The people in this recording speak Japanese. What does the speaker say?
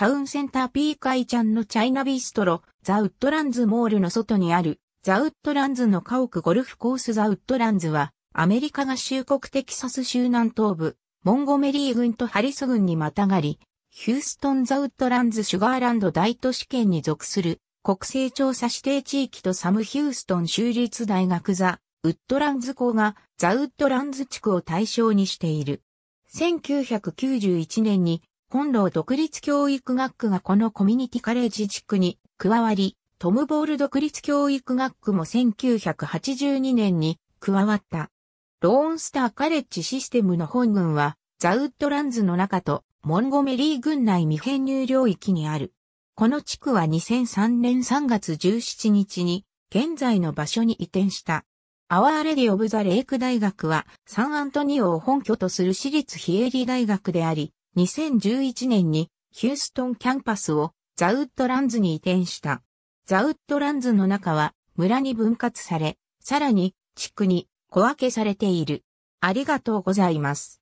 タウンセンターピーカイちゃんのチャイナビストロ、ザ・ウッドランズモールの外にある、ザ・ウッドランズの家屋ゴルフコースザ・ウッドランズは、アメリカ合衆国テキサス州南東部、モンゴメリー郡とハリソ郡にまたがり、ヒューストン・ザ・ウッドランズ・シュガーランド大都市圏に属する国勢調査指定地域とサム・ヒューストン州立大学ザ・ウッドランズ校がザ・ウッドランズ地区を対象にしている。1991年に本老独立教育学区がこのコミュニティカレッジ地区に加わり、トムボール独立教育学区も1982年に加わった。ローンスターカレッジシステムの本群は、ザウッドランズの中とモンゴメリー群内未編入領域にある。この地区は2003年3月17日に現在の場所に移転した。アワーレディオブザレイク大学はサンアントニオを本拠とする私立ヒエリ大学であり、2011年にヒューストンキャンパスをザウッドランズに移転した。ザウッドランズの中は村に分割され、さらに地区に小分けされている。ありがとうございます。